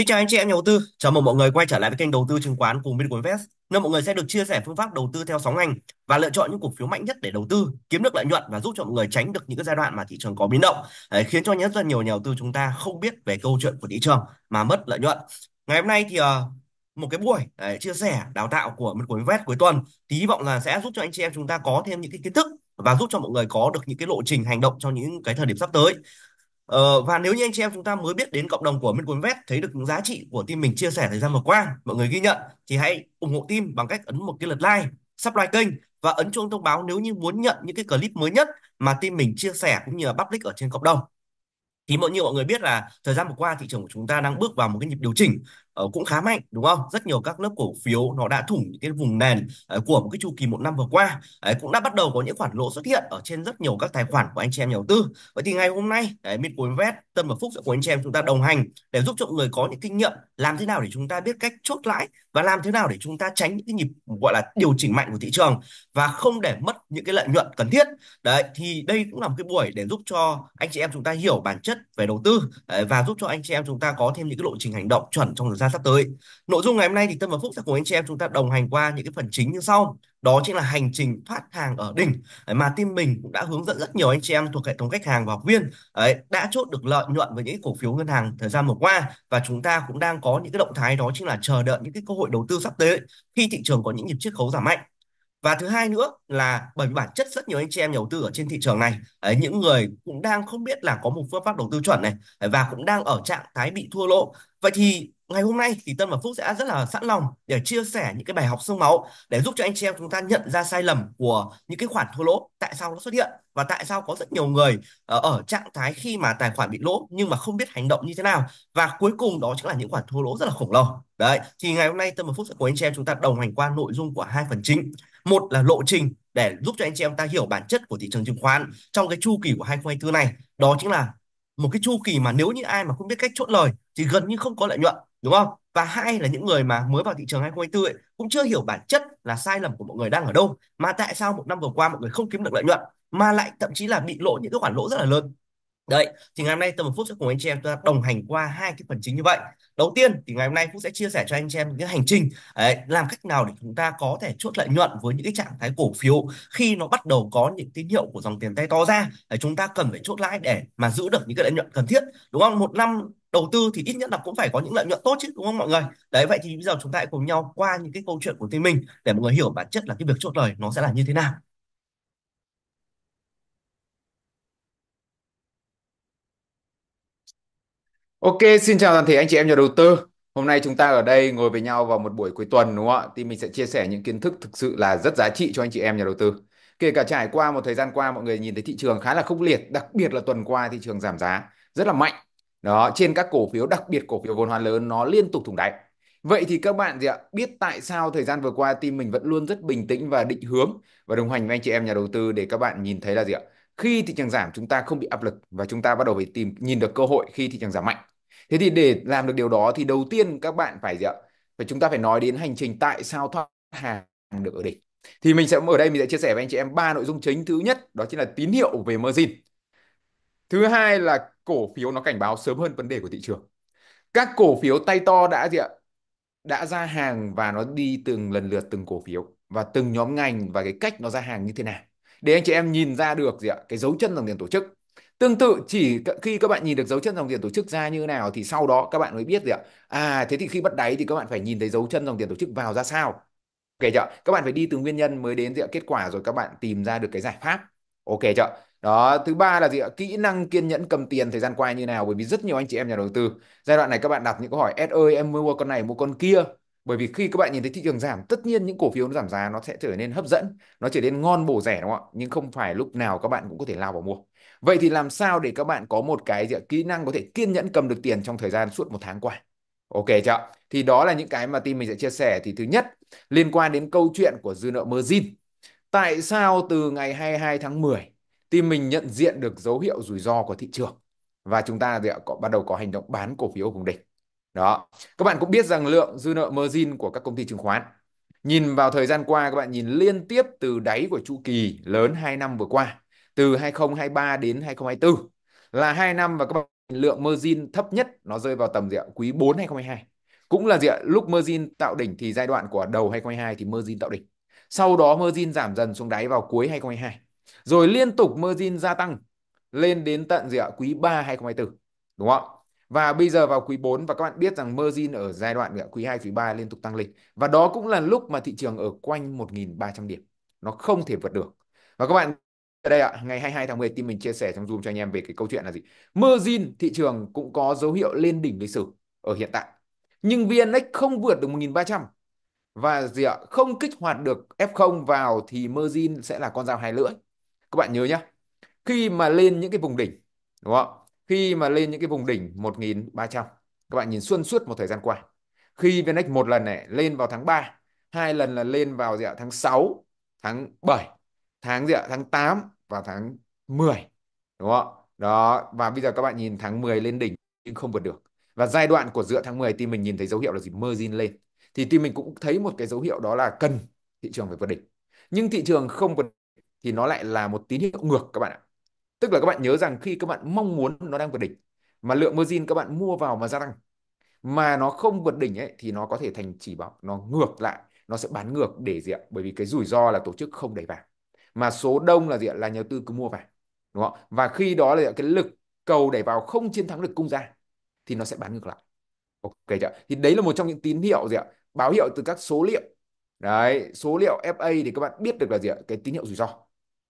Xin chào anh chị em nhà đầu tư, chào mừng mọi người quay trở lại với kênh đầu tư chứng khoán cùng Bitcoin Invest, nơi mọi người sẽ được chia sẻ phương pháp đầu tư theo sóng ngành và lựa chọn những cổ phiếu mạnh nhất để đầu tư, kiếm được lợi nhuận và giúp cho mọi người tránh được những giai đoạn mà thị trường có biến động, khiến cho rất là nhiều nhà đầu tư chúng ta không biết về câu chuyện của thị trường mà mất lợi nhuận. Ngày hôm nay thì ờ, một cái buổi đấy, chia sẻ đào tạo của Bitcoin Invest cuối tuần thì hy vọng là sẽ giúp cho anh chị em chúng ta có thêm những cái kiến thức và giúp cho mọi người có được những cái lộ trình hành động trong những cái thời điểm sắp tới. Ờ, và nếu như anh chị em chúng ta mới biết đến cộng đồng của Minh Vét thấy được giá trị của team mình chia sẻ thời gian vừa qua, mọi người ghi nhận thì hãy ủng hộ team bằng cách ấn một cái lượt like, subscribe kênh và ấn chuông thông báo nếu như muốn nhận những cái clip mới nhất mà team mình chia sẻ cũng như là public ở trên cộng đồng. Thì mọi như mọi người biết là thời gian vừa qua thị trường của chúng ta đang bước vào một cái nhịp điều chỉnh Ờ, cũng khá mạnh đúng không rất nhiều các lớp cổ phiếu nó đã thủng những cái vùng nền ờ, của một cái chu kỳ một năm vừa qua cũng đã bắt đầu có những khoản lỗ xuất hiện ở trên rất nhiều các tài khoản của anh chị em nhà đầu tư vậy thì ngày hôm nay đấy, Midco Invest Tâm và Phúc sẽ cùng anh chị em chúng ta đồng hành để giúp cho người có những kinh nghiệm làm thế nào để chúng ta biết cách chốt lãi và làm thế nào để chúng ta tránh những cái nhịp gọi là điều chỉnh mạnh của thị trường và không để mất những cái lợi nhuận cần thiết đấy thì đây cũng là một cái buổi để giúp cho anh chị em chúng ta hiểu bản chất về đầu tư và giúp cho anh chị em chúng ta có thêm những cái lộ trình hành động chuẩn trong thời gian sắp tới. Nội dung ngày hôm nay thì Tâm và Phúc sẽ cùng anh chị em chúng ta đồng hành qua những cái phần chính như sau. Đó chính là hành trình thoát hàng ở đỉnh mà team mình cũng đã hướng dẫn rất nhiều anh chị em thuộc hệ thống khách hàng và học viên ấy, đã chốt được lợi nhuận với những cổ phiếu ngân hàng thời gian vừa qua và chúng ta cũng đang có những cái động thái đó chính là chờ đợi những cái cơ hội đầu tư sắp tới khi thị trường có những nhịp chiết khấu giảm mạnh và thứ hai nữa là bởi vì bản chất rất nhiều anh chị em đầu tư ở trên thị trường này ấy, những người cũng đang không biết là có một phương pháp đầu tư chuẩn này và cũng đang ở trạng thái bị thua lỗ vậy thì Ngày hôm nay thì tân và Phúc sẽ rất là sẵn lòng để chia sẻ những cái bài học xương máu để giúp cho anh chị em chúng ta nhận ra sai lầm của những cái khoản thua lỗ, tại sao nó xuất hiện và tại sao có rất nhiều người ờ, ở trạng thái khi mà tài khoản bị lỗ nhưng mà không biết hành động như thế nào và cuối cùng đó chính là những khoản thua lỗ rất là khổng lồ. Đấy, thì ngày hôm nay tân và Phúc sẽ cùng anh chị em chúng ta đồng hành qua nội dung của hai phần chính. Một là lộ trình để giúp cho anh chị em ta hiểu bản chất của thị trường chứng khoán trong cái chu kỳ của 2024 này, đó chính là một cái chu kỳ mà nếu như ai mà không biết cách chốt lời thì gần như không có lợi nhuận đúng không và hai là những người mà mới vào thị trường 2024 ấy, cũng chưa hiểu bản chất là sai lầm của mọi người đang ở đâu mà tại sao một năm vừa qua mọi người không kiếm được lợi nhuận mà lại thậm chí là bị lỗ những cái khoản lỗ rất là lớn đấy thì ngày hôm nay tôi một phút sẽ cùng anh chị em ta đồng hành qua hai cái phần chính như vậy đầu tiên thì ngày hôm nay phúc sẽ chia sẻ cho anh chị em cái hành trình ấy, làm cách nào để chúng ta có thể chốt lợi nhuận với những cái trạng thái cổ phiếu khi nó bắt đầu có những tín hiệu của dòng tiền tay to ra để chúng ta cần phải chốt lãi để mà giữ được những cái lợi nhuận cần thiết đúng không một năm đầu tư thì ít nhất là cũng phải có những lợi nhuận tốt chứ đúng không mọi người đấy vậy thì bây giờ chúng ta hãy cùng nhau qua những cái câu chuyện của team mình để mọi người hiểu bản chất là cái việc chốt lời nó sẽ là như thế nào Ok, xin chào toàn thể anh chị em nhà đầu tư. Hôm nay chúng ta ở đây ngồi với nhau vào một buổi cuối tuần đúng không ạ? Thì mình sẽ chia sẻ những kiến thức thực sự là rất giá trị cho anh chị em nhà đầu tư. Kể cả trải qua một thời gian qua mọi người nhìn thấy thị trường khá là khốc liệt, đặc biệt là tuần qua thị trường giảm giá rất là mạnh đó trên các cổ phiếu đặc biệt cổ phiếu vốn hóa lớn nó liên tục thủng đáy vậy thì các bạn gì ạ biết tại sao thời gian vừa qua team mình vẫn luôn rất bình tĩnh và định hướng và đồng hành với anh chị em nhà đầu tư để các bạn nhìn thấy là gì ạ khi thị trường giảm chúng ta không bị áp lực và chúng ta bắt đầu phải tìm nhìn được cơ hội khi thị trường giảm mạnh thế thì để làm được điều đó thì đầu tiên các bạn phải gì ạ phải chúng ta phải nói đến hành trình tại sao thoát hàng được ở đỉnh thì mình sẽ ở đây mình sẽ chia sẻ với anh chị em ba nội dung chính thứ nhất đó chính là tín hiệu về margin thứ hai là cổ phiếu nó cảnh báo sớm hơn vấn đề của thị trường các cổ phiếu tay to đã gì ạ đã ra hàng và nó đi từng lần lượt từng cổ phiếu và từng nhóm ngành và cái cách nó ra hàng như thế nào để anh chị em nhìn ra được gì ạ cái dấu chân dòng tiền tổ chức tương tự chỉ khi các bạn nhìn được dấu chân dòng tiền tổ chức ra như nào thì sau đó các bạn mới biết gì ạ à thế thì khi bắt đáy thì các bạn phải nhìn thấy dấu chân dòng tiền tổ chức vào ra sao ok chưa các bạn phải đi từng nguyên nhân mới đến gì ạ kết quả rồi các bạn tìm ra được cái giải pháp ok chưa đó thứ ba là gì ạ kỹ năng kiên nhẫn cầm tiền thời gian qua như nào bởi vì rất nhiều anh chị em nhà đầu tư giai đoạn này các bạn đặt những câu hỏi s ơi em mua con này mua con kia bởi vì khi các bạn nhìn thấy thị trường giảm tất nhiên những cổ phiếu nó giảm giá nó sẽ trở nên hấp dẫn nó trở nên ngon bổ rẻ đúng không ạ nhưng không phải lúc nào các bạn cũng có thể lao vào mua vậy thì làm sao để các bạn có một cái gì ạ? kỹ năng có thể kiên nhẫn cầm được tiền trong thời gian suốt một tháng qua ok chưa thì đó là những cái mà team mình sẽ chia sẻ thì thứ nhất liên quan đến câu chuyện của dư nợ margin tại sao từ ngày 22 tháng 10 thì mình nhận diện được dấu hiệu rủi ro của thị trường và chúng ta có, bắt đầu có hành động bán cổ phiếu cùng địch đó các bạn cũng biết rằng lượng dư nợ margin của các công ty chứng khoán nhìn vào thời gian qua các bạn nhìn liên tiếp từ đáy của chu kỳ lớn 2 năm vừa qua từ 2023 đến 2024 là 2 năm và các bạn lượng margin thấp nhất nó rơi vào tầm gì ạ? quý 4 2022 cũng là gì lúc margin tạo đỉnh thì giai đoạn của đầu 2022 thì margin tạo đỉnh sau đó margin giảm dần xuống đáy vào cuối 2022 rồi liên tục margin gia tăng lên đến tận gì ạ quý 3 2024 đúng không và bây giờ vào quý 4 và các bạn biết rằng margin ở giai đoạn quý 2 quý 3 liên tục tăng lên và đó cũng là lúc mà thị trường ở quanh 1.300 điểm nó không thể vượt được và các bạn ở đây ạ, à, ngày 22 tháng 10 team mình chia sẻ trong Zoom cho anh em về cái câu chuyện là gì. Margin thị trường cũng có dấu hiệu lên đỉnh lịch sử ở hiện tại. Nhưng VNX không vượt được 1300 và gì ạ, à, không kích hoạt được F0 vào thì margin sẽ là con dao hai lưỡi các bạn nhớ nhá khi mà lên những cái vùng đỉnh đúng không khi mà lên những cái vùng đỉnh 1300 các bạn nhìn xuân suốt một thời gian qua khi VNX một lần này lên vào tháng 3 hai lần là lên vào gì ạ tháng 6 tháng 7 tháng gì ạ tháng 8 và tháng 10 đúng không đó và bây giờ các bạn nhìn tháng 10 lên đỉnh nhưng không vượt được và giai đoạn của giữa tháng 10 thì mình nhìn thấy dấu hiệu là gì margin lên thì team mình cũng thấy một cái dấu hiệu đó là cần thị trường phải vượt đỉnh nhưng thị trường không vượt thì nó lại là một tín hiệu ngược các bạn ạ. Tức là các bạn nhớ rằng khi các bạn mong muốn nó đang vượt đỉnh mà lượng margin các bạn mua vào mà gia tăng mà nó không vượt đỉnh ấy thì nó có thể thành chỉ báo nó ngược lại nó sẽ bán ngược để gì ạ bởi vì cái rủi ro là tổ chức không đẩy vào mà số đông là gì ạ là nhà đầu tư cứ mua vào đúng không và khi đó là cái lực cầu đẩy vào không chiến thắng được cung ra thì nó sẽ bán ngược lại ok chưa thì đấy là một trong những tín hiệu gì ạ báo hiệu từ các số liệu đấy số liệu fa thì các bạn biết được là gì ạ cái tín hiệu rủi ro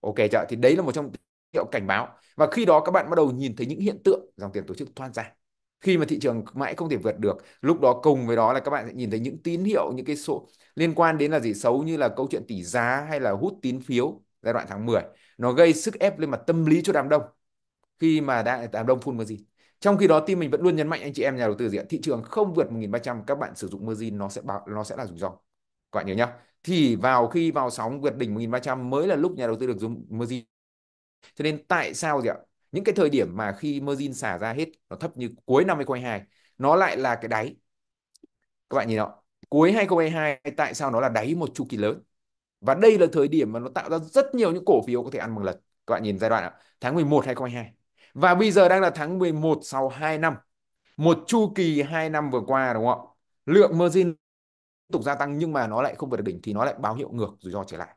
ok chưa thì đấy là một trong hiệu cảnh báo và khi đó các bạn bắt đầu nhìn thấy những hiện tượng dòng tiền tổ chức thoát ra khi mà thị trường mãi không thể vượt được lúc đó cùng với đó là các bạn sẽ nhìn thấy những tín hiệu những cái số liên quan đến là gì xấu như là câu chuyện tỷ giá hay là hút tín phiếu giai đoạn tháng 10 nó gây sức ép lên mặt tâm lý cho đám đông khi mà đã đám đông phun mua gì trong khi đó team mình vẫn luôn nhấn mạnh anh chị em nhà đầu tư gì ạ thị trường không vượt 1.300 các bạn sử dụng gì nó sẽ bảo nó sẽ là rủi ro các bạn nhớ nhá thì vào khi vào sóng vượt đỉnh 1300 mới là lúc nhà đầu tư được dùng margin. Cho nên tại sao gì ạ? Những cái thời điểm mà khi margin xả ra hết nó thấp như cuối năm 2022 nó lại là cái đáy. Các bạn nhìn đó, cuối 2022 tại sao nó là đáy một chu kỳ lớn? Và đây là thời điểm mà nó tạo ra rất nhiều những cổ phiếu có thể ăn bằng lật. Các bạn nhìn giai đoạn đó, tháng 11 2022. Và bây giờ đang là tháng 11 sau 2 năm. Một chu kỳ 2 năm vừa qua đúng không ạ? Lượng margin tục gia tăng nhưng mà nó lại không vượt được đỉnh thì nó lại báo hiệu ngược rủi ro trở lại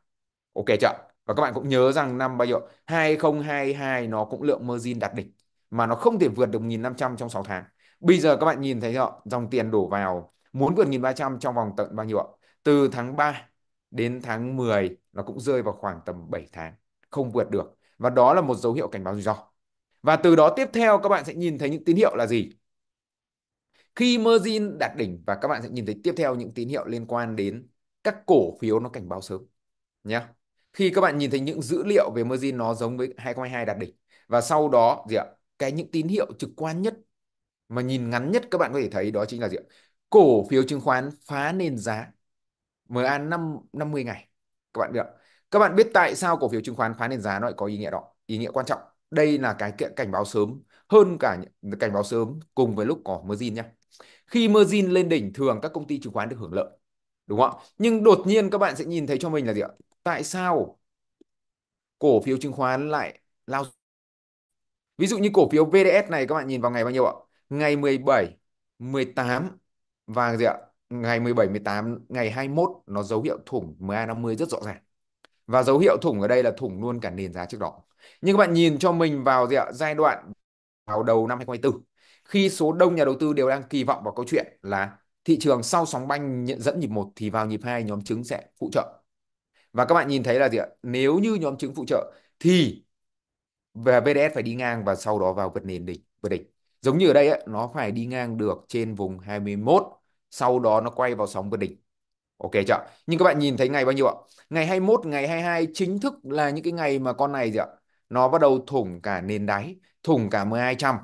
ok chưa và các bạn cũng nhớ rằng năm bao nhiêu 2022 nó cũng lượng margin đạt đỉnh mà nó không thể vượt được 1.500 trong 6 tháng bây giờ các bạn nhìn thấy không dòng tiền đổ vào muốn vượt 1.300 trong vòng tận bao nhiêu ạ từ tháng 3 đến tháng 10 nó cũng rơi vào khoảng tầm 7 tháng không vượt được và đó là một dấu hiệu cảnh báo rủi ro và từ đó tiếp theo các bạn sẽ nhìn thấy những tín hiệu là gì khi margin đạt đỉnh và các bạn sẽ nhìn thấy tiếp theo những tín hiệu liên quan đến các cổ phiếu nó cảnh báo sớm nhé. Khi các bạn nhìn thấy những dữ liệu về margin nó giống với 2022 đạt đỉnh và sau đó gì ạ? Cái những tín hiệu trực quan nhất mà nhìn ngắn nhất các bạn có thể thấy đó chính là gì ạ? Cổ phiếu chứng khoán phá nền giá MA 5 50 ngày. Các bạn biết ạ? Các bạn biết tại sao cổ phiếu chứng khoán phá nền giá nó lại có ý nghĩa đó, ý nghĩa quan trọng. Đây là cái cảnh báo sớm hơn cả cảnh báo sớm cùng với lúc có margin nhé. Khi margin lên đỉnh thường các công ty chứng khoán được hưởng lợi. Đúng không Nhưng đột nhiên các bạn sẽ nhìn thấy cho mình là gì ạ? Tại sao cổ phiếu chứng khoán lại lao Ví dụ như cổ phiếu VDS này các bạn nhìn vào ngày bao nhiêu ạ? Ngày 17, 18 và gì ạ? Ngày 17, 18, ngày 21 nó dấu hiệu thủng MA50 rất rõ ràng. Và dấu hiệu thủng ở đây là thủng luôn cả nền giá trước đó. Nhưng các bạn nhìn cho mình vào gì ạ? Giai đoạn vào đầu năm 2024 khi số đông nhà đầu tư đều đang kỳ vọng vào câu chuyện là thị trường sau sóng banh nhận dẫn nhịp 1 thì vào nhịp 2 nhóm chứng sẽ phụ trợ. Và các bạn nhìn thấy là gì ạ? Nếu như nhóm chứng phụ trợ thì và VDS phải đi ngang và sau đó vào vượt nền đỉnh, vượt đỉnh. Giống như ở đây ấy, nó phải đi ngang được trên vùng 21, sau đó nó quay vào sóng vượt đỉnh. Ok chưa? Nhưng các bạn nhìn thấy ngày bao nhiêu ạ? Ngày 21, ngày 22 chính thức là những cái ngày mà con này gì ạ? Nó bắt đầu thủng cả nền đáy, thủng cả 1200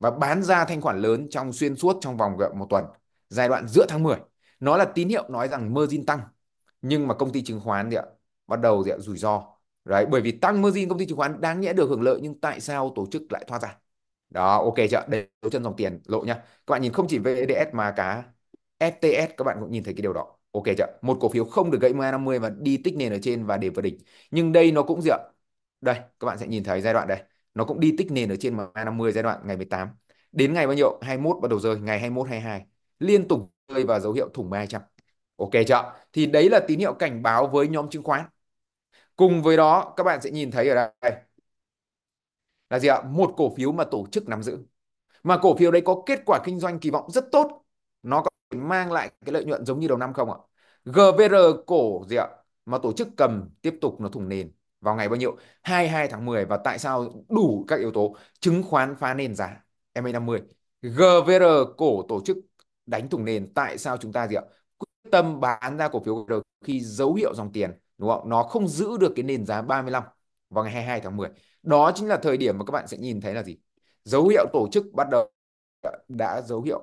và bán ra thanh khoản lớn trong xuyên suốt trong vòng một tuần giai đoạn giữa tháng 10 nó là tín hiệu nói rằng margin tăng nhưng mà công ty chứng khoán thì ạ, bắt đầu thì ạ, rủi ro đấy bởi vì tăng margin công ty chứng khoán đáng nhẽ được hưởng lợi nhưng tại sao tổ chức lại thoát ra đó ok chưa để dấu chân dòng tiền lộ nhá các bạn nhìn không chỉ VDS mà cả FTS các bạn cũng nhìn thấy cái điều đó ok chưa một cổ phiếu không được gãy MA 50 và đi tích nền ở trên và để vào đỉnh nhưng đây nó cũng gì ạ đây các bạn sẽ nhìn thấy giai đoạn đây nó cũng đi tích nền ở trên MA50 giai đoạn ngày 18 đến ngày bao nhiêu 21 bắt đầu rơi ngày 21 22 liên tục rơi vào dấu hiệu thủng 200 ok chưa thì đấy là tín hiệu cảnh báo với nhóm chứng khoán cùng với đó các bạn sẽ nhìn thấy ở đây là gì ạ một cổ phiếu mà tổ chức nắm giữ mà cổ phiếu đấy có kết quả kinh doanh kỳ vọng rất tốt nó có mang lại cái lợi nhuận giống như đầu năm không ạ GVR cổ gì ạ mà tổ chức cầm tiếp tục nó thủng nền vào ngày bao nhiêu 22 tháng 10 và tại sao đủ các yếu tố chứng khoán phá nền giá MA50 GVR cổ tổ chức đánh thủng nền tại sao chúng ta gì ạ quyết tâm bán ra cổ phiếu GVR khi dấu hiệu dòng tiền đúng không nó không giữ được cái nền giá 35 vào ngày 22 tháng 10 đó chính là thời điểm mà các bạn sẽ nhìn thấy là gì dấu hiệu tổ chức bắt đầu đã dấu hiệu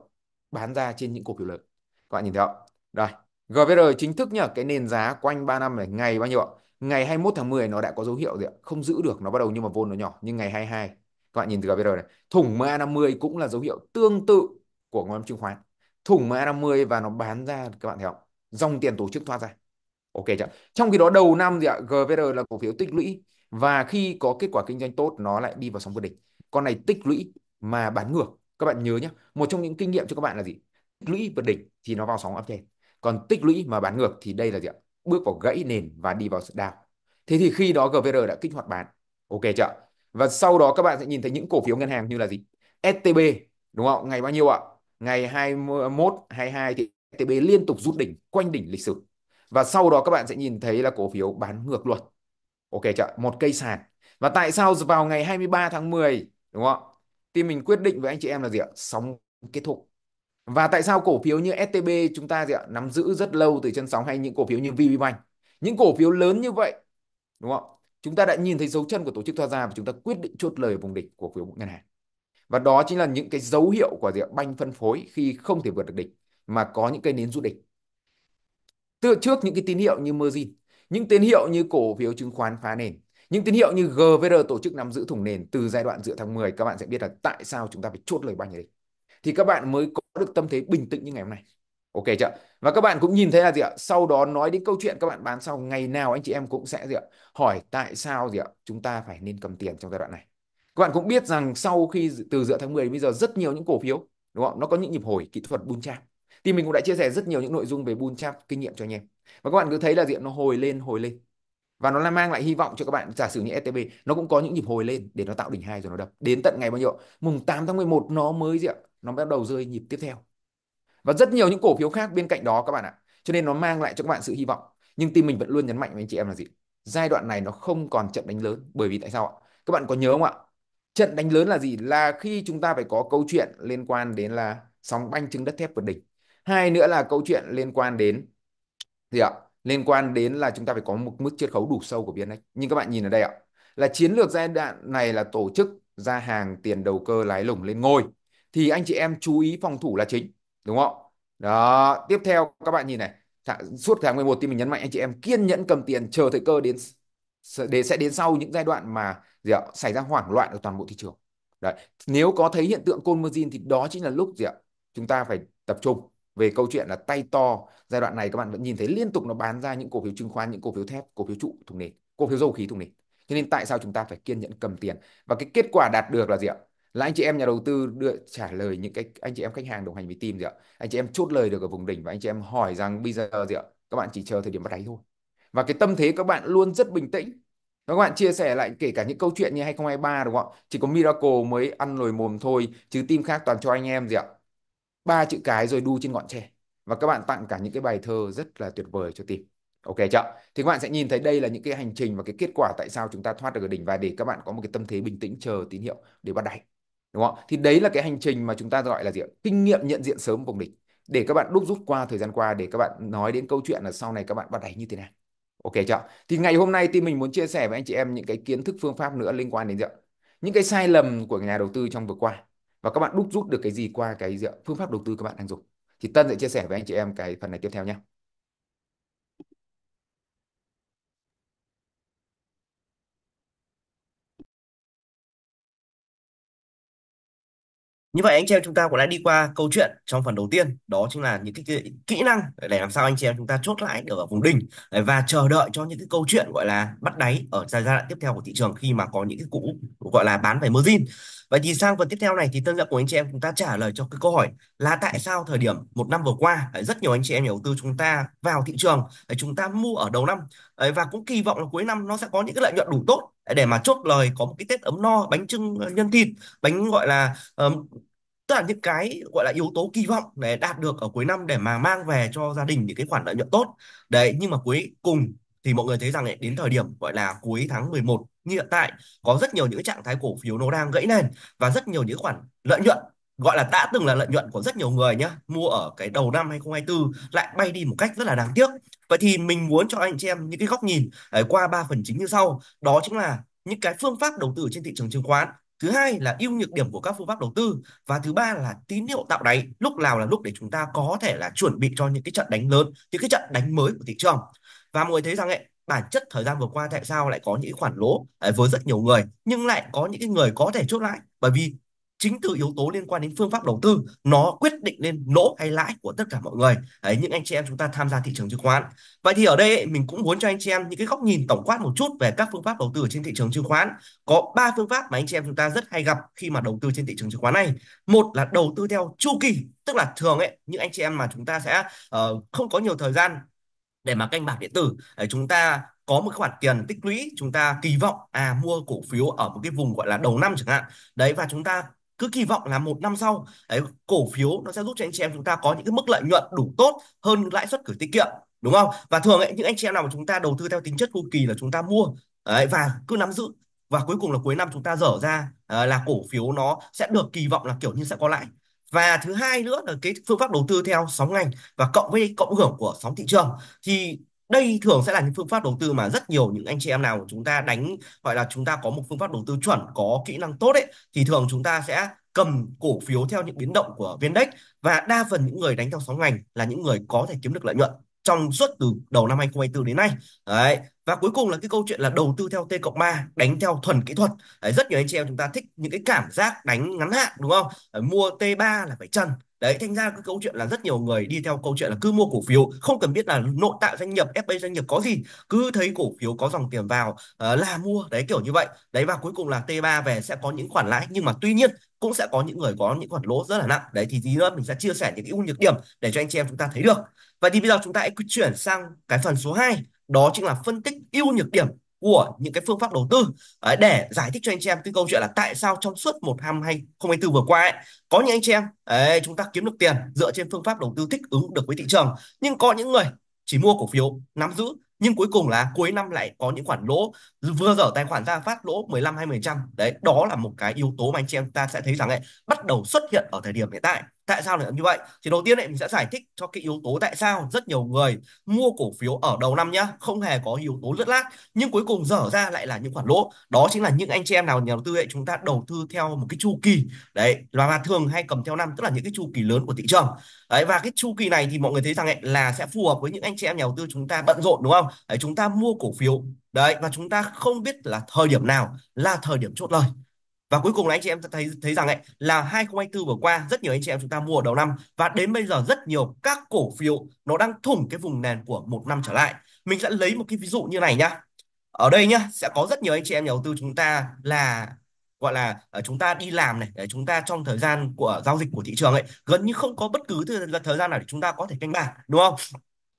bán ra trên những cổ phiếu lớn các bạn nhìn thấy không rồi GVR chính thức nhờ cái nền giá quanh 3 năm này ngày bao nhiêu ạ ngày 21 tháng 10 nó đã có dấu hiệu gì ạ không giữ được nó bắt đầu nhưng mà vôn nó nhỏ nhưng ngày 22 các bạn nhìn từ GBR này thủng MA50 cũng là dấu hiệu tương tự của ngón chứng khoán thủng MA50 và nó bán ra các bạn thấy không dòng tiền tổ chức thoát ra ok chưa trong khi đó đầu năm gì ạ GVR là cổ phiếu tích lũy và khi có kết quả kinh doanh tốt nó lại đi vào sóng vượt đỉnh con này tích lũy mà bán ngược các bạn nhớ nhé một trong những kinh nghiệm cho các bạn là gì tích lũy vượt đỉnh thì nó vào sóng áp trên còn tích lũy mà bán ngược thì đây là gì ạ bước vào gãy nền và đi vào đào. Thế thì khi đó GVR đã kích hoạt bán. Ok chưa? Và sau đó các bạn sẽ nhìn thấy những cổ phiếu ngân hàng như là gì? STB đúng không? Ngày bao nhiêu ạ? Ngày 21, 22 thì STB liên tục rút đỉnh, quanh đỉnh lịch sử. Và sau đó các bạn sẽ nhìn thấy là cổ phiếu bán ngược luật, Ok chưa? Một cây sàn. Và tại sao vào ngày 23 tháng 10 đúng không? Thì mình quyết định với anh chị em là gì ạ? Sóng kết thúc. Và tại sao cổ phiếu như STB chúng ta gì ạ, nắm giữ rất lâu từ chân sóng hay những cổ phiếu như VPBank? Những cổ phiếu lớn như vậy, đúng không? Chúng ta đã nhìn thấy dấu chân của tổ chức thoát ra và chúng ta quyết định chốt lời vùng địch của phiếu ngân hàng. Và đó chính là những cái dấu hiệu của gì ạ, banh phân phối khi không thể vượt được địch mà có những cây nến rút địch. Từ trước những cái tín hiệu như margin, những tín hiệu như cổ phiếu chứng khoán phá nền, những tín hiệu như GVR tổ chức nắm giữ thủng nền từ giai đoạn giữa tháng 10 các bạn sẽ biết là tại sao chúng ta phải chốt lời banh địch. Thì các bạn mới có được tâm thế bình tĩnh như ngày hôm nay ok chưa và các bạn cũng nhìn thấy là gì ạ sau đó nói đến câu chuyện các bạn bán sau ngày nào anh chị em cũng sẽ gì ạ hỏi tại sao gì ạ chúng ta phải nên cầm tiền trong giai đoạn này các bạn cũng biết rằng sau khi từ giữa tháng 10 đến bây giờ rất nhiều những cổ phiếu đúng không nó có những nhịp hồi kỹ thuật bull trap thì mình cũng đã chia sẻ rất nhiều những nội dung về bull trap kinh nghiệm cho anh em và các bạn cứ thấy là diện nó hồi lên hồi lên và nó là mang lại hy vọng cho các bạn giả sử như STB nó cũng có những nhịp hồi lên để nó tạo đỉnh hai rồi nó đập đến tận ngày bao nhiêu mùng 8 tháng 11 nó mới gì ạ nó bắt đầu rơi nhịp tiếp theo và rất nhiều những cổ phiếu khác bên cạnh đó các bạn ạ cho nên nó mang lại cho các bạn sự hy vọng nhưng team mình vẫn luôn nhấn mạnh với anh chị em là gì giai đoạn này nó không còn trận đánh lớn bởi vì tại sao ạ các bạn có nhớ không ạ trận đánh lớn là gì là khi chúng ta phải có câu chuyện liên quan đến là sóng banh chứng đất thép vượt đỉnh hai nữa là câu chuyện liên quan đến gì ạ liên quan đến là chúng ta phải có một mức chiết khấu đủ sâu của VNX. Nhưng các bạn nhìn ở đây ạ, là chiến lược giai đoạn này là tổ chức ra hàng tiền đầu cơ lái lủng lên ngôi. Thì anh chị em chú ý phòng thủ là chính, đúng không? Đó, tiếp theo các bạn nhìn này, suốt tháng 11 thì mình nhấn mạnh anh chị em kiên nhẫn cầm tiền chờ thời cơ đến để sẽ đến sau những giai đoạn mà gì ạ, xảy ra hoảng loạn ở toàn bộ thị trường. Đấy, nếu có thấy hiện tượng côn margin thì đó chính là lúc gì ạ? Chúng ta phải tập trung về câu chuyện là tay to giai đoạn này các bạn vẫn nhìn thấy liên tục nó bán ra những cổ phiếu chứng khoán những cổ phiếu thép cổ phiếu trụ thùng nền cổ phiếu dầu khí thùng nền cho nên tại sao chúng ta phải kiên nhẫn cầm tiền và cái kết quả đạt được là gì ạ là anh chị em nhà đầu tư đưa trả lời những cái anh chị em khách hàng đồng hành với team gì ạ anh chị em chốt lời được ở vùng đỉnh và anh chị em hỏi rằng bây giờ gì ạ các bạn chỉ chờ thời điểm bắt đáy thôi và cái tâm thế các bạn luôn rất bình tĩnh các bạn chia sẻ lại kể cả những câu chuyện như 2023 đúng không ạ? Chỉ có Miracle mới ăn lồi mồm thôi chứ team khác toàn cho anh em gì ạ? ba chữ cái rồi đu trên ngọn tre và các bạn tặng cả những cái bài thơ rất là tuyệt vời cho tìm ok chưa thì các bạn sẽ nhìn thấy đây là những cái hành trình và cái kết quả tại sao chúng ta thoát được ở đỉnh và để các bạn có một cái tâm thế bình tĩnh chờ tín hiệu để bắt đáy đúng không thì đấy là cái hành trình mà chúng ta gọi là gì kinh nghiệm nhận diện sớm vùng địch để các bạn đúc rút qua thời gian qua để các bạn nói đến câu chuyện là sau này các bạn bắt đáy như thế nào ok chưa thì ngày hôm nay thì mình muốn chia sẻ với anh chị em những cái kiến thức phương pháp nữa liên quan đến gì những cái sai lầm của nhà đầu tư trong vừa qua và các bạn đúc rút được cái gì qua cái phương pháp đầu tư các bạn đang dùng thì Tân sẽ chia sẻ với anh chị em cái phần này tiếp theo nhé Như vậy anh chị em chúng ta cũng đã đi qua câu chuyện trong phần đầu tiên đó chính là những cái, cái kỹ năng để làm sao anh chị em chúng ta chốt lãi được ở vùng đỉnh và chờ đợi cho những cái câu chuyện gọi là bắt đáy ở giai đoạn tiếp theo của thị trường khi mà có những cái cũ gọi là bán về margin. Vậy thì sang phần tiếp theo này thì tân lập của anh chị em chúng ta trả lời cho cái câu hỏi là tại sao thời điểm một năm vừa qua rất nhiều anh chị em nhà đầu tư chúng ta vào thị trường chúng ta mua ở đầu năm và cũng kỳ vọng là cuối năm nó sẽ có những cái lợi nhuận đủ tốt để mà chốt lời có một cái Tết ấm no bánh trưng ờ, nhân thịt bánh gọi là tức là những cái gọi là yếu tố kỳ vọng để đạt được ở cuối năm để mà mang về cho gia đình những cái khoản lợi nhuận tốt đấy nhưng mà cuối cùng thì mọi người thấy rằng đến thời điểm gọi là cuối tháng 11 như hiện tại có rất nhiều những trạng thái cổ phiếu nó đang gãy nền và rất nhiều những khoản lợi nhuận gọi là đã từng là lợi nhuận của rất nhiều người nhá mua ở cái đầu năm 2024 lại bay đi một cách rất là đáng tiếc vậy thì mình muốn cho anh chị em những cái góc nhìn qua ba phần chính như sau đó chính là những cái phương pháp đầu tư trên thị trường chứng khoán thứ hai là ưu nhược điểm của các phương pháp đầu tư và thứ ba là tín hiệu tạo đáy lúc nào là lúc để chúng ta có thể là chuẩn bị cho những cái trận đánh lớn những cái trận đánh mới của thị trường và mọi người thấy rằng ấy, bản chất thời gian vừa qua tại sao lại có những khoản lỗ với rất nhiều người nhưng lại có những người có thể chốt lãi bởi vì chính từ yếu tố liên quan đến phương pháp đầu tư nó quyết định lên lỗ hay lãi của tất cả mọi người đấy những anh chị em chúng ta tham gia thị trường chứng khoán vậy thì ở đây ấy, mình cũng muốn cho anh chị em những cái góc nhìn tổng quát một chút về các phương pháp đầu tư ở trên thị trường chứng khoán có ba phương pháp mà anh chị em chúng ta rất hay gặp khi mà đầu tư trên thị trường chứng khoán này một là đầu tư theo chu kỳ tức là thường ấy những anh chị em mà chúng ta sẽ uh, không có nhiều thời gian để mà canh bạc điện tử để chúng ta có một khoản tiền tích lũy chúng ta kỳ vọng à mua cổ phiếu ở một cái vùng gọi là đầu năm chẳng hạn đấy và chúng ta cứ kỳ vọng là một năm sau đấy, cổ phiếu nó sẽ giúp cho anh chị em chúng ta có những cái mức lợi nhuận đủ tốt hơn lãi suất gửi tiết kiệm đúng không và thường ấy, những anh chị em nào mà chúng ta đầu tư theo tính chất chu kỳ là chúng ta mua đấy, và cứ nắm giữ và cuối cùng là cuối năm chúng ta dở ra ờ, là cổ phiếu nó sẽ được kỳ vọng là kiểu như sẽ có lãi và thứ hai nữa là cái phương pháp đầu tư theo sóng ngành và cộng với cộng hưởng của sóng thị trường thì đây thường sẽ là những phương pháp đầu tư mà rất nhiều những anh chị em nào của chúng ta đánh gọi là chúng ta có một phương pháp đầu tư chuẩn có kỹ năng tốt ấy thì thường chúng ta sẽ cầm cổ phiếu theo những biến động của VN Index và đa phần những người đánh theo sóng ngành là những người có thể kiếm được lợi nhuận trong suốt từ đầu năm 2024 đến nay. Đấy. Và cuối cùng là cái câu chuyện là đầu tư theo T cộng 3, đánh theo thuần kỹ thuật. Đấy, rất nhiều anh chị em chúng ta thích những cái cảm giác đánh ngắn hạn đúng không? Đấy, mua T3 là phải chân đấy thành ra cái câu chuyện là rất nhiều người đi theo câu chuyện là cứ mua cổ phiếu không cần biết là nội tại doanh nghiệp FA doanh nghiệp có gì cứ thấy cổ phiếu có dòng tiền vào uh, là mua đấy kiểu như vậy đấy và cuối cùng là T3 về sẽ có những khoản lãi nhưng mà tuy nhiên cũng sẽ có những người có những khoản lỗ rất là nặng đấy thì tí nữa mình sẽ chia sẻ những cái ưu nhược điểm để cho anh chị em chúng ta thấy được và thì bây giờ chúng ta hãy chuyển sang cái phần số 2 đó chính là phân tích ưu nhược điểm của những cái phương pháp đầu tư để giải thích cho anh chị em cái câu chuyện là tại sao trong suốt một năm hai 2024 vừa qua ấy, có những anh chị em ấy, chúng ta kiếm được tiền dựa trên phương pháp đầu tư thích ứng được với thị trường nhưng có những người chỉ mua cổ phiếu nắm giữ nhưng cuối cùng là cuối năm lại có những khoản lỗ vừa dở tài khoản ra phát lỗ 15 20 trăm đấy đó là một cái yếu tố mà anh chị em ta sẽ thấy rằng ấy bắt đầu xuất hiện ở thời điểm hiện tại tại sao lại như vậy thì đầu tiên ấy, mình sẽ giải thích cho cái yếu tố tại sao rất nhiều người mua cổ phiếu ở đầu năm nhá không hề có yếu tố rất lát nhưng cuối cùng dở ra lại là những khoản lỗ đó chính là những anh chị em nào nhà đầu tư ấy chúng ta đầu tư theo một cái chu kỳ đấy là mà thường hay cầm theo năm tức là những cái chu kỳ lớn của thị trường đấy và cái chu kỳ này thì mọi người thấy rằng ấy, là sẽ phù hợp với những anh chị em nhà đầu tư chúng ta bận rộn đúng không đấy, chúng ta mua cổ phiếu đấy và chúng ta không biết là thời điểm nào là thời điểm chốt lời và cuối cùng là anh chị em thấy thấy rằng ấy là 2024 vừa qua rất nhiều anh chị em chúng ta mua ở đầu năm và đến bây giờ rất nhiều các cổ phiếu nó đang thủng cái vùng nền của một năm trở lại mình sẽ lấy một cái ví dụ như này nhá ở đây nhá sẽ có rất nhiều anh chị em nhà đầu tư chúng ta là gọi là ờ, chúng ta đi làm này để chúng ta trong thời gian của giao dịch của thị trường ấy gần như không có bất cứ thời, thời gian nào để chúng ta có thể canh bạc đúng không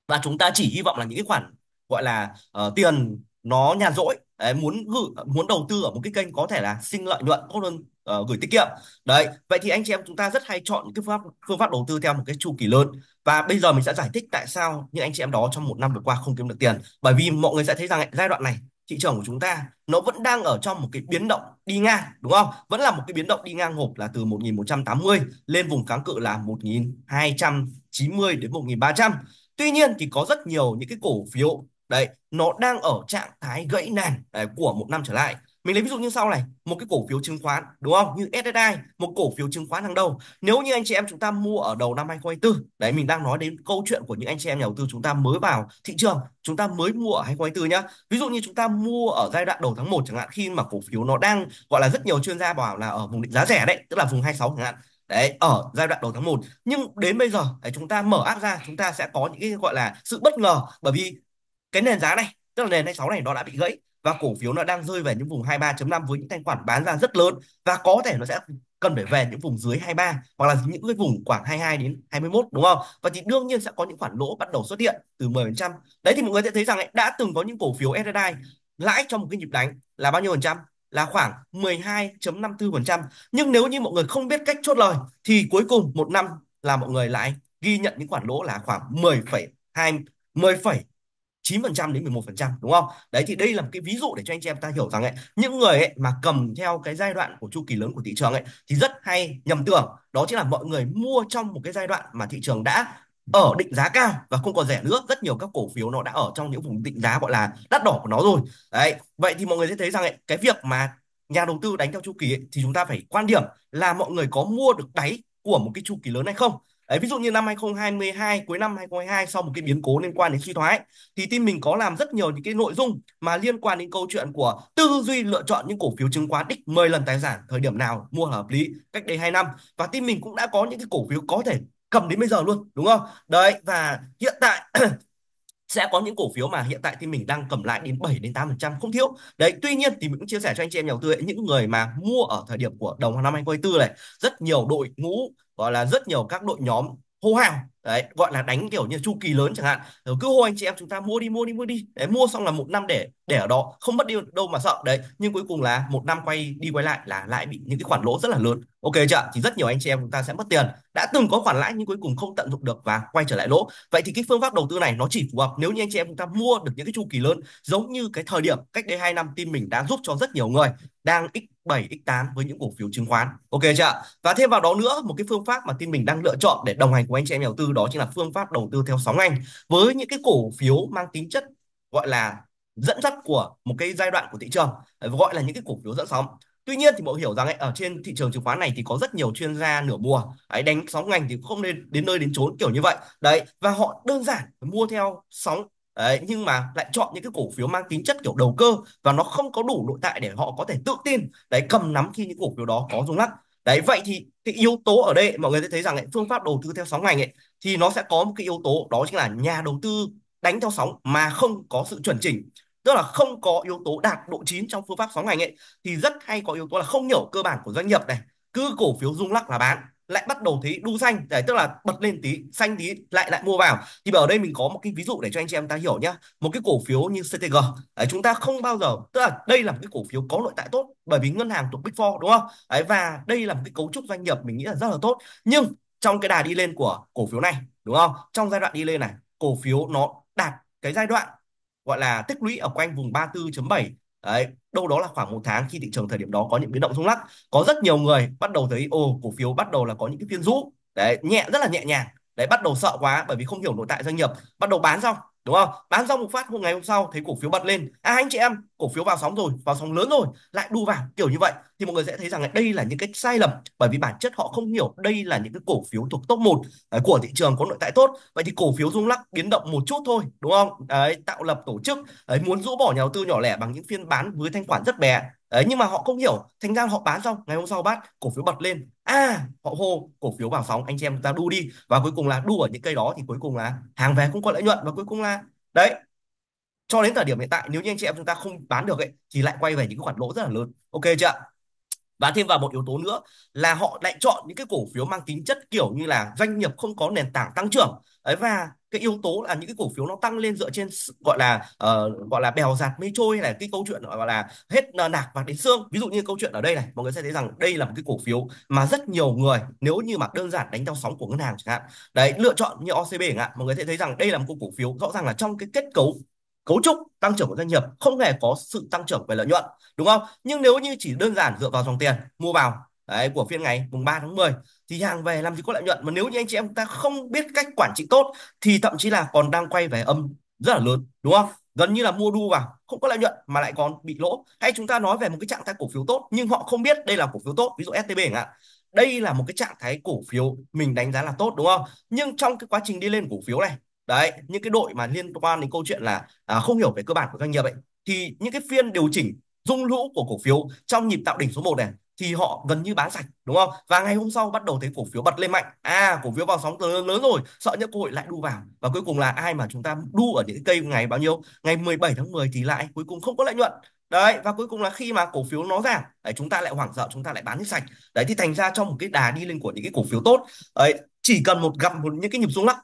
và chúng ta chỉ hy vọng là những cái khoản gọi là uh, tiền nó nhàn rỗi đấy, muốn gửi muốn đầu tư ở một cái kênh có thể là sinh lợi nhuận tốt hơn uh, gửi tiết kiệm đấy vậy thì anh chị em chúng ta rất hay chọn cái phương pháp phương pháp đầu tư theo một cái chu kỳ lớn và bây giờ mình sẽ giải thích tại sao những anh chị em đó trong một năm vừa qua không kiếm được tiền bởi vì mọi người sẽ thấy rằng giai đoạn này thị trường của chúng ta nó vẫn đang ở trong một cái biến động đi ngang đúng không? Vẫn là một cái biến động đi ngang hộp là từ 1180 lên vùng kháng cự là 1290 đến 1300. Tuy nhiên thì có rất nhiều những cái cổ phiếu đấy nó đang ở trạng thái gãy nền đấy, của một năm trở lại mình lấy ví dụ như sau này một cái cổ phiếu chứng khoán đúng không như SSI một cổ phiếu chứng khoán hàng đầu nếu như anh chị em chúng ta mua ở đầu năm 2024 đấy mình đang nói đến câu chuyện của những anh chị em nhà đầu tư chúng ta mới vào thị trường chúng ta mới mua ở 2024 nhá ví dụ như chúng ta mua ở giai đoạn đầu tháng 1 chẳng hạn khi mà cổ phiếu nó đang gọi là rất nhiều chuyên gia bảo là ở vùng định giá rẻ đấy tức là vùng 26 chẳng hạn đấy ở giai đoạn đầu tháng 1 nhưng đến bây giờ đấy, chúng ta mở áp ra chúng ta sẽ có những cái gọi là sự bất ngờ bởi vì cái nền giá này tức là nền 26 này nó đã bị gãy và cổ phiếu nó đang rơi về những vùng 23.5 với những thanh khoản bán ra rất lớn và có thể nó sẽ cần phải về những vùng dưới 23 hoặc là những cái vùng khoảng 22 đến 21 đúng không? Và thì đương nhiên sẽ có những khoản lỗ bắt đầu xuất hiện từ 10%. Đấy thì mọi người sẽ thấy rằng ấy, đã từng có những cổ phiếu SSI lãi trong một cái nhịp đánh là bao nhiêu phần trăm? là khoảng 12.54%. Nhưng nếu như mọi người không biết cách chốt lời thì cuối cùng một năm là mọi người lại ghi nhận những khoản lỗ là khoảng 10,2 10, 9% đến 11% đúng không? Đấy thì đây là một cái ví dụ để cho anh chị em ta hiểu rằng ấy, những người ấy mà cầm theo cái giai đoạn của chu kỳ lớn của thị trường ấy thì rất hay nhầm tưởng đó chính là mọi người mua trong một cái giai đoạn mà thị trường đã ở định giá cao và không còn rẻ nữa rất nhiều các cổ phiếu nó đã ở trong những vùng định giá gọi là đắt đỏ của nó rồi đấy vậy thì mọi người sẽ thấy rằng ấy, cái việc mà nhà đầu tư đánh theo chu kỳ ấy, thì chúng ta phải quan điểm là mọi người có mua được đáy của một cái chu kỳ lớn hay không Đấy, ví dụ như năm 2022, cuối năm 2022 sau một cái biến cố liên quan đến suy thoái thì team mình có làm rất nhiều những cái nội dung mà liên quan đến câu chuyện của tư duy lựa chọn những cổ phiếu chứng khoán đích 10 lần tài sản thời điểm nào mua hợp lý cách đây 2 năm và team mình cũng đã có những cái cổ phiếu có thể cầm đến bây giờ luôn đúng không? Đấy và hiện tại sẽ có những cổ phiếu mà hiện tại thì mình đang cầm lại đến 7 đến 8% không thiếu. Đấy, tuy nhiên thì mình cũng chia sẻ cho anh chị em nhà đầu tư ấy, những người mà mua ở thời điểm của đầu năm 2024 này, rất nhiều đội ngũ gọi là rất nhiều các đội nhóm hô hào đấy gọi là đánh kiểu như chu kỳ lớn chẳng hạn rồi ờ, cứ hô anh chị em chúng ta mua đi mua đi mua đi đấy mua xong là một năm để để ở đó không mất đi đâu mà sợ đấy nhưng cuối cùng là một năm quay đi quay lại là lại bị những cái khoản lỗ rất là lớn ok chưa thì rất nhiều anh chị em chúng ta sẽ mất tiền đã từng có khoản lãi nhưng cuối cùng không tận dụng được và quay trở lại lỗ vậy thì cái phương pháp đầu tư này nó chỉ phù hợp nếu như anh chị em chúng ta mua được những cái chu kỳ lớn giống như cái thời điểm cách đây hai năm tin mình đã giúp cho rất nhiều người đang ít 7x8 với những cổ phiếu chứng khoán. Ok chưa ạ? Và thêm vào đó nữa, một cái phương pháp mà team mình đang lựa chọn để đồng hành cùng anh chị em đầu tư đó chính là phương pháp đầu tư theo sóng ngành với những cái cổ phiếu mang tính chất gọi là dẫn dắt của một cái giai đoạn của thị trường gọi là những cái cổ phiếu dẫn sóng tuy nhiên thì mọi hiểu rằng ấy, ở trên thị trường chứng khoán này thì có rất nhiều chuyên gia nửa mùa ấy đánh sóng ngành thì không nên đến nơi đến chốn kiểu như vậy đấy và họ đơn giản mua theo sóng Đấy, nhưng mà lại chọn những cái cổ phiếu mang tính chất kiểu đầu cơ và nó không có đủ nội tại để họ có thể tự tin đấy cầm nắm khi những cổ phiếu đó có rung lắc đấy vậy thì cái yếu tố ở đây mọi người sẽ thấy rằng ấy, phương pháp đầu tư theo sóng ngành ấy thì nó sẽ có một cái yếu tố đó chính là nhà đầu tư đánh theo sóng mà không có sự chuẩn chỉnh tức là không có yếu tố đạt độ chín trong phương pháp sóng ngành ấy thì rất hay có yếu tố là không hiểu cơ bản của doanh nghiệp này cứ cổ phiếu rung lắc là bán lại bắt đầu thấy đu xanh đấy tức là bật lên tí xanh tí lại lại mua vào thì ở đây mình có một cái ví dụ để cho anh chị em ta hiểu nhá một cái cổ phiếu như CTG đấy, chúng ta không bao giờ tức là đây là một cái cổ phiếu có nội tại tốt bởi vì ngân hàng thuộc Big Four đúng không đấy, và đây là một cái cấu trúc doanh nghiệp mình nghĩ là rất là tốt nhưng trong cái đà đi lên của cổ phiếu này đúng không trong giai đoạn đi lên này cổ phiếu nó đạt cái giai đoạn gọi là tích lũy ở quanh vùng 34.7 Đấy, đâu đó là khoảng một tháng khi thị trường thời điểm đó có những biến động rung lắc có rất nhiều người bắt đầu thấy ồ cổ phiếu bắt đầu là có những cái phiên rũ đấy nhẹ rất là nhẹ nhàng đấy bắt đầu sợ quá bởi vì không hiểu nội tại doanh nghiệp bắt đầu bán xong đúng không bán xong một phát hôm ngày hôm sau thấy cổ phiếu bật lên à anh chị em cổ phiếu vào sóng rồi vào sóng lớn rồi lại đu vào kiểu như vậy thì mọi người sẽ thấy rằng là đây là những cái sai lầm bởi vì bản chất họ không hiểu đây là những cái cổ phiếu thuộc top 1 à, của thị trường có nội tại tốt vậy thì cổ phiếu rung lắc biến động một chút thôi đúng không đấy tạo lập tổ chức đấy, muốn rũ bỏ nhà đầu tư nhỏ lẻ bằng những phiên bán với thanh khoản rất bé, đấy nhưng mà họ không hiểu thành ra họ bán xong ngày hôm sau bắt cổ phiếu bật lên à họ hô cổ phiếu vào sóng anh chị em ta đu đi và cuối cùng là đu ở những cây đó thì cuối cùng là hàng về không có lợi nhuận và cuối cùng là đấy cho đến thời điểm hiện tại nếu như anh chị em chúng ta không bán được ấy thì lại quay về những khoản lỗ rất là lớn ok chưa và thêm vào một yếu tố nữa là họ lại chọn những cái cổ phiếu mang tính chất kiểu như là doanh nghiệp không có nền tảng tăng trưởng ấy và cái yếu tố là những cái cổ phiếu nó tăng lên dựa trên gọi là uh, gọi là bèo giạt mây trôi hay là cái câu chuyện gọi là hết nạc và đến xương ví dụ như câu chuyện ở đây này mọi người sẽ thấy rằng đây là một cái cổ phiếu mà rất nhiều người nếu như mà đơn giản đánh theo sóng của ngân hàng chẳng hạn đấy lựa chọn như OCB chẳng hạn mọi người sẽ thấy rằng đây là một cổ phiếu rõ ràng là trong cái kết cấu cấu trúc tăng trưởng của doanh nghiệp không hề có sự tăng trưởng về lợi nhuận đúng không nhưng nếu như chỉ đơn giản dựa vào dòng tiền mua vào đấy, của phiên ngày mùng 3 tháng 10 thì hàng về làm gì có lợi nhuận mà nếu như anh chị em ta không biết cách quản trị tốt thì thậm chí là còn đang quay về âm rất là lớn đúng không gần như là mua đu vào không có lợi nhuận mà lại còn bị lỗ hay chúng ta nói về một cái trạng thái cổ phiếu tốt nhưng họ không biết đây là cổ phiếu tốt ví dụ STB chẳng hạn đây là một cái trạng thái cổ phiếu mình đánh giá là tốt đúng không nhưng trong cái quá trình đi lên cổ phiếu này đấy những cái đội mà liên quan đến câu chuyện là à, không hiểu về cơ bản của doanh nghiệp ấy thì những cái phiên điều chỉnh dung lũ của cổ phiếu trong nhịp tạo đỉnh số 1 này thì họ gần như bán sạch đúng không và ngày hôm sau bắt đầu thấy cổ phiếu bật lên mạnh à cổ phiếu vào sóng lớn lớn rồi sợ những cơ hội lại đu vào và cuối cùng là ai mà chúng ta đu ở những cây ngày bao nhiêu ngày 17 tháng 10 thì lại cuối cùng không có lợi nhuận đấy và cuối cùng là khi mà cổ phiếu nó giảm đấy, chúng ta lại hoảng sợ chúng ta lại bán hết sạch đấy thì thành ra trong một cái đà đi lên của những cái cổ phiếu tốt đấy, chỉ cần một gặp một những cái nhịp xuống lắc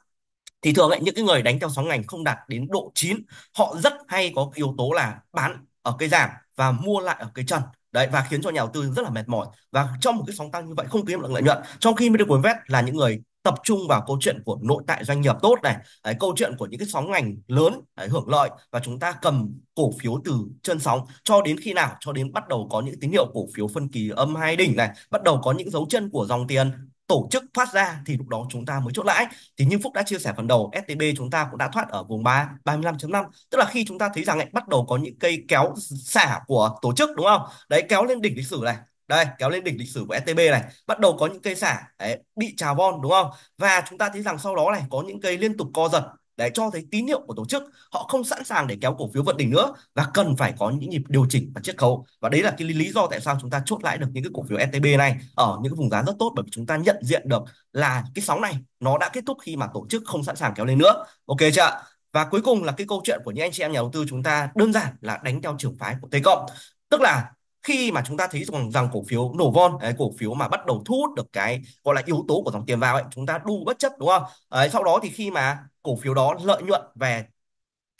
thì thường ấy, những cái người đánh theo sóng ngành không đạt đến độ chín họ rất hay có yếu tố là bán ở cái giảm và mua lại ở cái trần đấy và khiến cho nhà đầu tư rất là mệt mỏi và trong một cái sóng tăng như vậy không kiếm được lợi nhuận trong khi middle invest là những người tập trung vào câu chuyện của nội tại doanh nghiệp tốt này đấy, câu chuyện của những cái sóng ngành lớn đấy, hưởng lợi và chúng ta cầm cổ phiếu từ chân sóng cho đến khi nào cho đến bắt đầu có những tín hiệu cổ phiếu phân kỳ âm hai đỉnh này bắt đầu có những dấu chân của dòng tiền tổ chức thoát ra thì lúc đó chúng ta mới chốt lãi thì như Phúc đã chia sẻ phần đầu STB chúng ta cũng đã thoát ở vùng 3 35.5 tức là khi chúng ta thấy rằng ấy, bắt đầu có những cây kéo xả của tổ chức đúng không đấy kéo lên đỉnh lịch sử này đây kéo lên đỉnh lịch sử của STB này bắt đầu có những cây xả đấy, bị trào von đúng không và chúng ta thấy rằng sau đó này có những cây liên tục co giật để cho thấy tín hiệu của tổ chức họ không sẵn sàng để kéo cổ phiếu vận đỉnh nữa và cần phải có những nhịp điều chỉnh và chiết khấu và đấy là cái lý do tại sao chúng ta chốt lại được những cái cổ phiếu STB này ở những cái vùng giá rất tốt bởi vì chúng ta nhận diện được là cái sóng này nó đã kết thúc khi mà tổ chức không sẵn sàng kéo lên nữa ok chưa và cuối cùng là cái câu chuyện của những anh chị em nhà đầu tư chúng ta đơn giản là đánh theo trường phái của Tây Cộng tức là khi mà chúng ta thấy rằng rằng cổ phiếu nổ von ấy, cổ phiếu mà bắt đầu thu hút được cái gọi là yếu tố của dòng tiền vào ấy chúng ta đu bất chấp đúng không ấy, sau đó thì khi mà cổ phiếu đó lợi nhuận về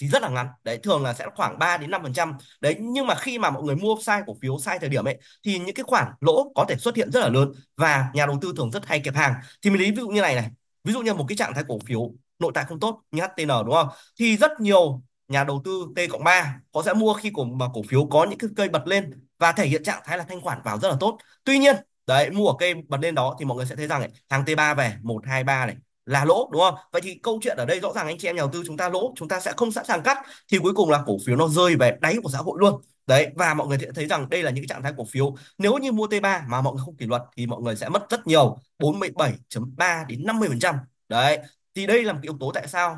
thì rất là ngắn đấy thường là sẽ khoảng 3 đến 5 phần trăm đấy nhưng mà khi mà mọi người mua sai cổ phiếu sai thời điểm ấy thì những cái khoản lỗ có thể xuất hiện rất là lớn và nhà đầu tư thường rất hay kẹp hàng thì mình lấy ví dụ như này này ví dụ như một cái trạng thái cổ phiếu nội tại không tốt như HTN đúng không thì rất nhiều nhà đầu tư T cộng 3 họ sẽ mua khi cổ mà cổ phiếu có những cái cây bật lên và thể hiện trạng thái là thanh khoản vào rất là tốt tuy nhiên đấy mua ở cây bật lên đó thì mọi người sẽ thấy rằng này, hàng T3 về 123 này là lỗ đúng không? Vậy thì câu chuyện ở đây rõ ràng anh chị em nhà đầu tư chúng ta lỗ, chúng ta sẽ không sẵn sàng cắt thì cuối cùng là cổ phiếu nó rơi về đáy của xã hội luôn. Đấy và mọi người sẽ thấy rằng đây là những cái trạng thái cổ phiếu nếu như mua T3 mà mọi người không kỷ luật thì mọi người sẽ mất rất nhiều 47.3 đến 50%. Đấy. Thì đây là một cái yếu tố tại sao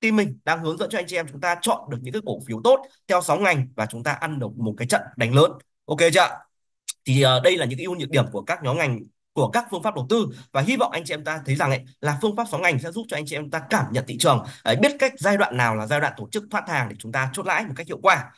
team mình đang hướng dẫn cho anh chị em chúng ta chọn được những cái cổ phiếu tốt theo sóng ngành và chúng ta ăn được một cái trận đánh lớn ok chưa ạ? thì uh, đây là những ưu nhược điểm của các nhóm ngành của các phương pháp đầu tư và hy vọng anh chị em ta thấy rằng ấy, là phương pháp sóng ngành sẽ giúp cho anh chị em ta cảm nhận thị trường ấy, biết cách giai đoạn nào là giai đoạn tổ chức thoát hàng để chúng ta chốt lãi một cách hiệu quả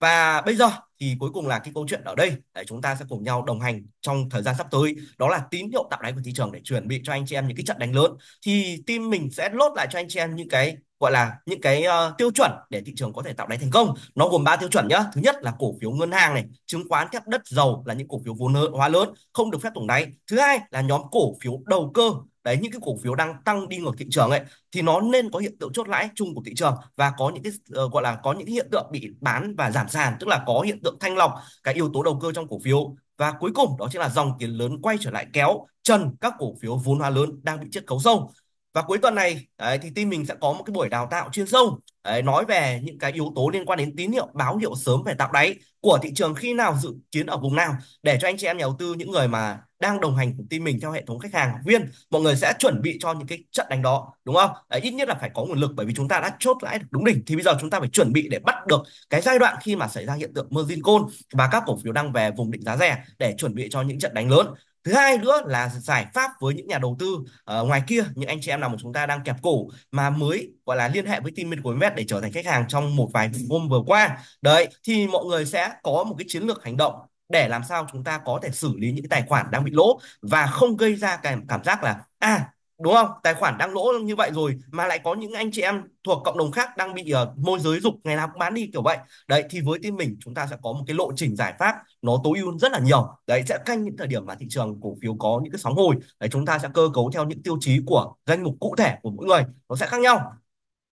và bây giờ thì cuối cùng là cái câu chuyện ở đây để chúng ta sẽ cùng nhau đồng hành trong thời gian sắp tới đó là tín hiệu tạo đáy của thị trường để chuẩn bị cho anh chị em những cái trận đánh lớn thì team mình sẽ lốt lại cho anh chị em những cái gọi là những cái uh, tiêu chuẩn để thị trường có thể tạo đáy thành công nó gồm ba tiêu chuẩn nhá thứ nhất là cổ phiếu ngân hàng này chứng khoán thép đất dầu là những cổ phiếu vốn hóa lớn không được phép tổng đáy thứ hai là nhóm cổ phiếu đầu cơ đấy những cái cổ phiếu đang tăng đi ngược thị trường ấy thì nó nên có hiện tượng chốt lãi chung của thị trường và có những cái uh, gọi là có những hiện tượng bị bán và giảm sàn tức là có hiện tượng thanh lọc cái yếu tố đầu cơ trong cổ phiếu và cuối cùng đó chính là dòng tiền lớn quay trở lại kéo chân các cổ phiếu vốn hóa lớn đang bị chiết khấu sâu và cuối tuần này đấy, thì team mình sẽ có một cái buổi đào tạo chuyên sâu đấy, nói về những cái yếu tố liên quan đến tín hiệu báo hiệu sớm về tạo đáy của thị trường khi nào dự kiến ở vùng nào để cho anh chị em nhà đầu tư những người mà đang đồng hành cùng team mình theo hệ thống khách hàng học viên mọi người sẽ chuẩn bị cho những cái trận đánh đó đúng không đấy, ít nhất là phải có nguồn lực bởi vì chúng ta đã chốt lãi được đúng đỉnh thì bây giờ chúng ta phải chuẩn bị để bắt được cái giai đoạn khi mà xảy ra hiện tượng margin call và các cổ phiếu đang về vùng định giá rẻ để chuẩn bị cho những trận đánh lớn thứ hai nữa là giải pháp với những nhà đầu tư ở ờ, ngoài kia những anh chị em nào mà chúng ta đang kẹp cổ mà mới gọi là liên hệ với team bên của Invest để trở thành khách hàng trong một vài hôm vừa qua đấy thì mọi người sẽ có một cái chiến lược hành động để làm sao chúng ta có thể xử lý những cái tài khoản đang bị lỗ và không gây ra cái cảm giác là à đúng không tài khoản đang lỗ như vậy rồi mà lại có những anh chị em thuộc cộng đồng khác đang bị uh, môi giới dục ngày nào cũng bán đi kiểu vậy đấy thì với team mình chúng ta sẽ có một cái lộ trình giải pháp nó tối ưu rất là nhiều đấy sẽ canh những thời điểm mà thị trường cổ phiếu có những cái sóng hồi đấy chúng ta sẽ cơ cấu theo những tiêu chí của danh mục cụ thể của mỗi người nó sẽ khác nhau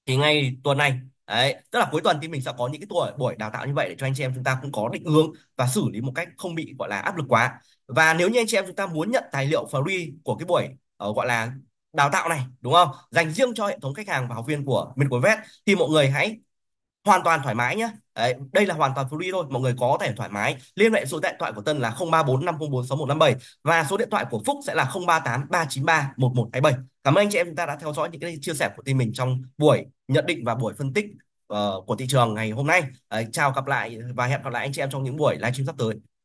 thì ngay tuần này Đấy, tức là cuối tuần thì mình sẽ có những cái tuổi buổi đào tạo như vậy để cho anh chị em chúng ta cũng có định hướng và xử lý một cách không bị gọi là áp lực quá. Và nếu như anh chị em chúng ta muốn nhận tài liệu free của cái buổi uh, gọi là đào tạo này đúng không dành riêng cho hệ thống khách hàng và học viên của mình của Vet thì mọi người hãy hoàn toàn thoải mái nhé Đấy, đây là hoàn toàn free thôi mọi người có thể thoải mái liên hệ số điện thoại của Tân là 0345046157 và số điện thoại của Phúc sẽ là 0383931127 cảm ơn anh chị em chúng ta đã theo dõi những cái chia sẻ của team mình trong buổi nhận định và buổi phân tích uh, của thị trường ngày hôm nay Đấy, chào gặp lại và hẹn gặp lại anh chị em trong những buổi livestream sắp tới